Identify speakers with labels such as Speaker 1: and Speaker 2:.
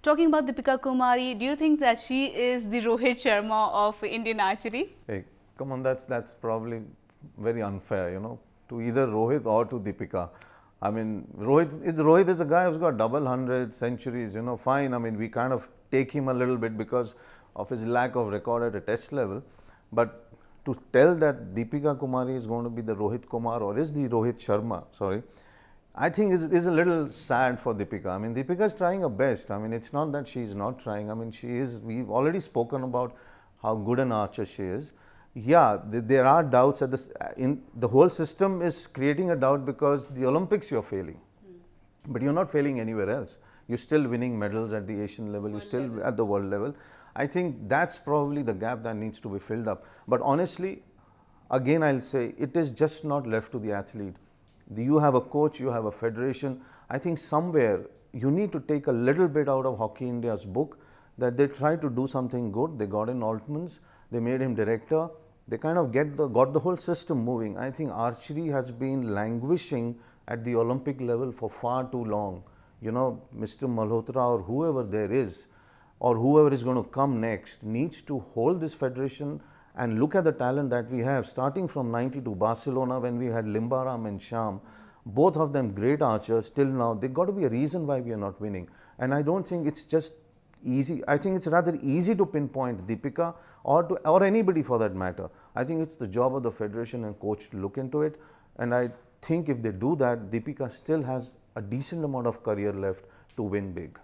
Speaker 1: Talking about Deepika Kumari, do you think that she is the Rohit Sharma of Indian archery? Hey, come on, that's that's probably very unfair, you know, to either Rohit or to Deepika. I mean, Rohit, Rohit is a guy who's got double hundred centuries, you know, fine. I mean, we kind of take him a little bit because of his lack of record at a test level. But to tell that Deepika Kumari is going to be the Rohit Kumar or is the Rohit Sharma, sorry, I think is, is a little sad for Deepika. I mean, Deepika is trying her best. I mean, it's not that she is not trying. I mean, she is, we've already spoken about how good an archer she is. Yeah, th there are doubts at the, in the whole system is creating a doubt because the Olympics you're failing, mm. but you're not failing anywhere else. You're still winning medals at the Asian level, you're still level. at the world level. I think that's probably the gap that needs to be filled up. But honestly, again, I'll say it is just not left to the athlete you have a coach, you have a federation. I think somewhere you need to take a little bit out of Hockey India's book that they tried to do something good. They got in Altman's, they made him director. They kind of get the, got the whole system moving. I think archery has been languishing at the Olympic level for far too long. You know, Mr. Malhotra or whoever there is, or whoever is going to come next, needs to hold this federation and look at the talent that we have, starting from 92 Barcelona when we had Limbaram and Sham, both of them great archers till now. There got to be a reason why we are not winning. And I don't think it's just easy. I think it's rather easy to pinpoint Deepika or to, or anybody for that matter. I think it's the job of the federation and coach to look into it. And I think if they do that, Deepika still has a decent amount of career left to win big.